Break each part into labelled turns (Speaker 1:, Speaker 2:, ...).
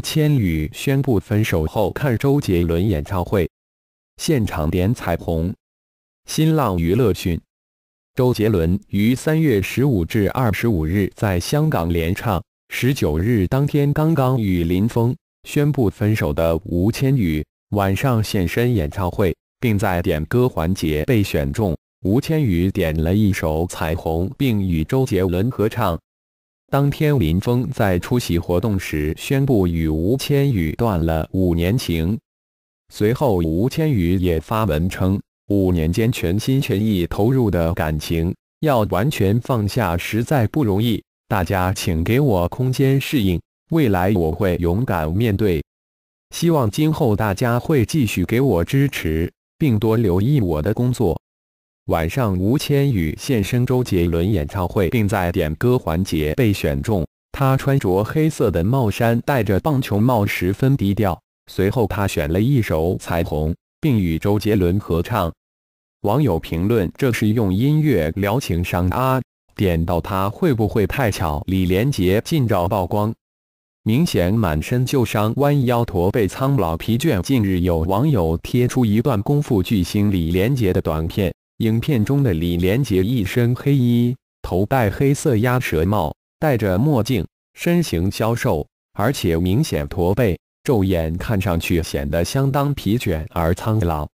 Speaker 1: 吴千语宣布分手后看周杰伦演唱会，现场点彩虹。新浪娱乐讯，周杰伦于三月十五至二十五日在香港连唱。十九日当天，刚刚与林峰宣布分手的吴千语晚上现身演唱会，并在点歌环节被选中。吴千语点了一首《彩虹》，并与周杰伦合唱。当天，林峰在出席活动时宣布与吴千语断了五年情。随后，吴千语也发文称：“五年间全心全意投入的感情，要完全放下实在不容易。大家请给我空间适应，未来我会勇敢面对。希望今后大家会继续给我支持，并多留意我的工作。”晚上，吴千语现身周杰伦演唱会，并在点歌环节被选中。他穿着黑色的帽衫，戴着棒球帽，十分低调。随后，他选了一首《彩虹》，并与周杰伦合唱。网友评论：“这是用音乐聊情商啊！”点到他会不会太巧？李连杰近照曝光，明显满身旧伤，弯腰驼背，苍老疲倦。近日，有网友贴出一段功夫巨星李连杰的短片。影片中的李连杰一身黑衣，头戴黑色鸭舌帽，戴着墨镜，身形消瘦，而且明显驼背，皱眼看上去显得相当疲倦而苍老。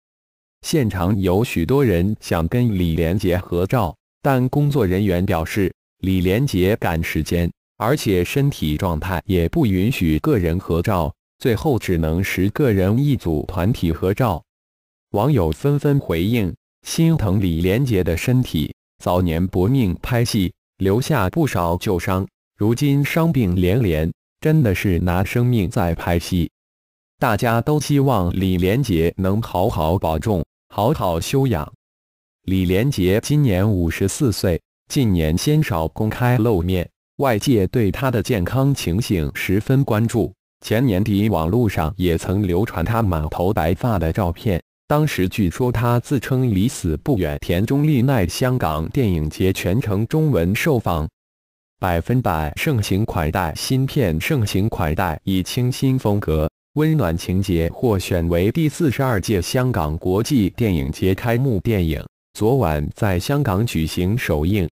Speaker 1: 现场有许多人想跟李连杰合照，但工作人员表示，李连杰赶时间，而且身体状态也不允许个人合照，最后只能十个人一组团体合照。网友纷纷回应。心疼李连杰的身体，早年搏命拍戏，留下不少旧伤，如今伤病连连，真的是拿生命在拍戏。大家都希望李连杰能好好保重，好好休养。李连杰今年五十四岁，近年鲜少公开露面，外界对他的健康情形十分关注。前年底，网络上也曾流传他满头白发的照片。当时据说他自称离死不远。田中丽奈香港电影节全程中文受访，百分百盛情款待。新片盛情款待，以清新风格、温暖情节获选为第四十二届香港国际电影节开幕电影。昨晚在香港举行首映，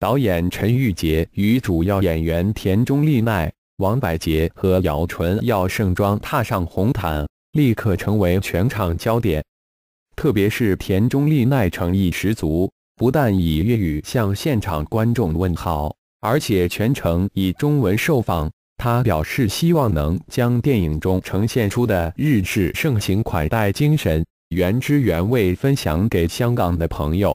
Speaker 1: 导演陈玉杰与主要演员田中丽奈、王柏杰和姚淳耀盛装踏上红毯。立刻成为全场焦点，特别是田中丽奈诚意十足，不但以粤语向现场观众问好，而且全程以中文受访。他表示希望能将电影中呈现出的日式盛情款待精神原汁原味分享给香港的朋友。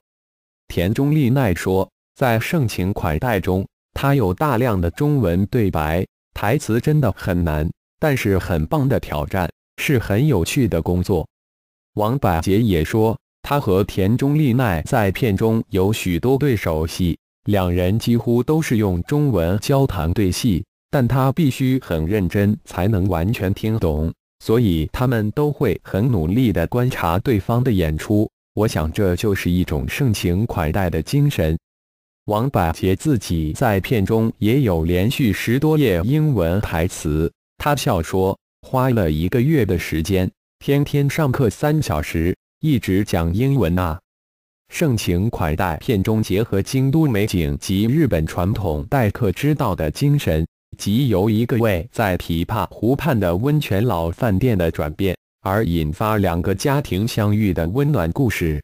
Speaker 1: 田中丽奈说，在盛情款待中，他有大量的中文对白，台词真的很难，但是很棒的挑战。是很有趣的工作。王百杰也说，他和田中丽奈在片中有许多对手戏，两人几乎都是用中文交谈对戏，但他必须很认真才能完全听懂，所以他们都会很努力地观察对方的演出。我想这就是一种盛情款待的精神。王百杰自己在片中也有连续十多页英文台词，他笑说。花了一个月的时间，天天上课三小时，一直讲英文啊！盛情款待，片中结合京都美景及日本传统待客之道的精神，及由一个位在琵琶湖畔的温泉老饭店的转变而引发两个家庭相遇的温暖故事。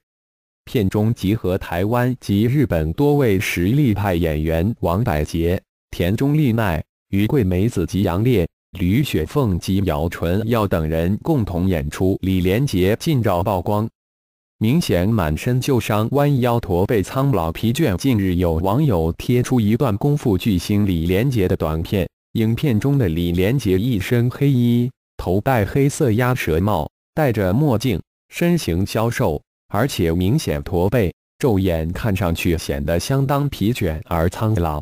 Speaker 1: 片中集合台湾及日本多位实力派演员王柏杰、田中丽奈、于桂梅子及杨烈。吕雪凤及姚淳耀等人共同演出。李连杰近照曝光，明显满身旧伤，弯腰驼背，苍老疲倦。近日有网友贴出一段功夫巨星李连杰的短片，影片中的李连杰一身黑衣，头戴黑色鸭舌帽，戴着墨镜，身形消瘦，而且明显驼背，骤眼，看上去显得相当疲倦而苍老。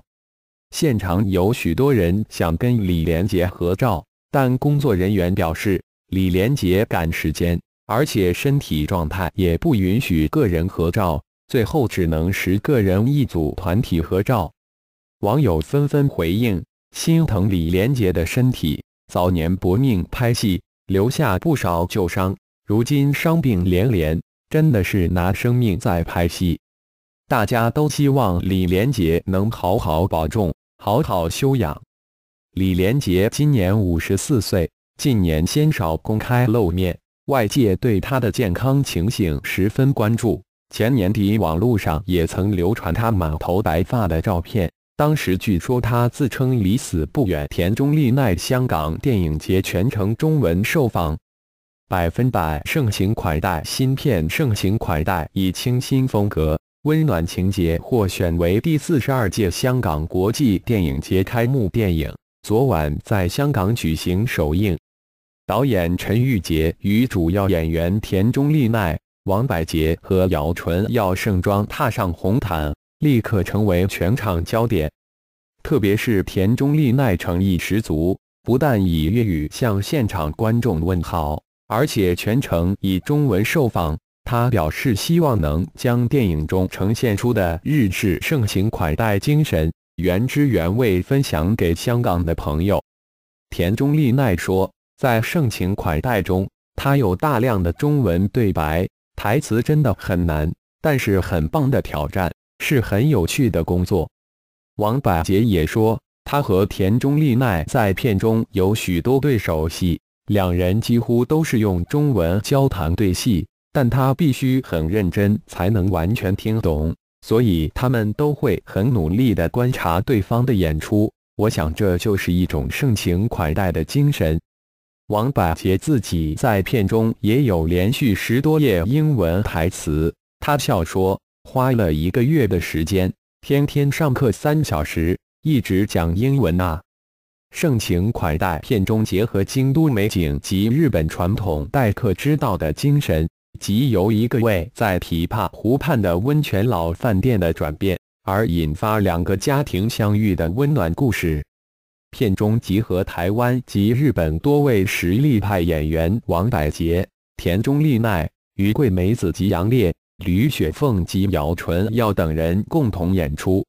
Speaker 1: 现场有许多人想跟李连杰合照，但工作人员表示李连杰赶时间，而且身体状态也不允许个人合照，最后只能十个人一组团体合照。网友纷纷回应心疼李连杰的身体，早年搏命拍戏留下不少旧伤，如今伤病连连，真的是拿生命在拍戏。大家都希望李连杰能好好保重。好好修养。李连杰今年五十四岁，近年鲜少公开露面，外界对他的健康情形十分关注。前年底，网络上也曾流传他满头白发的照片，当时据说他自称离死不远。田中丽奈香港电影节全程中文受访，百分百盛情款待，新片盛情款待，以清新风格。温暖情节获选为第四十二届香港国际电影节开幕电影，昨晚在香港举行首映。导演陈玉杰与主要演员田中丽奈、王柏杰和姚淳耀盛装踏上红毯，立刻成为全场焦点。特别是田中丽奈诚意十足，不但以粤语向现场观众问好，而且全程以中文受访。他表示希望能将电影中呈现出的日式盛情款待精神原汁原味分享给香港的朋友。田中丽奈说：“在盛情款待中，他有大量的中文对白，台词真的很难，但是很棒的挑战，是很有趣的工作。”王百杰也说，他和田中丽奈在片中有许多对手戏，两人几乎都是用中文交谈对戏。但他必须很认真才能完全听懂，所以他们都会很努力的观察对方的演出。我想这就是一种盛情款待的精神。王柏杰自己在片中也有连续十多页英文台词，他笑说花了一个月的时间，天天上课三小时，一直讲英文啊。盛情款待片中结合京都美景及日本传统待客之道的精神。即由一个位在琵琶湖畔的温泉老饭店的转变而引发两个家庭相遇的温暖故事。片中集合台湾及日本多位实力派演员王百杰、田中丽奈、于桂梅子及杨烈、吕雪凤及姚纯耀等人共同演出。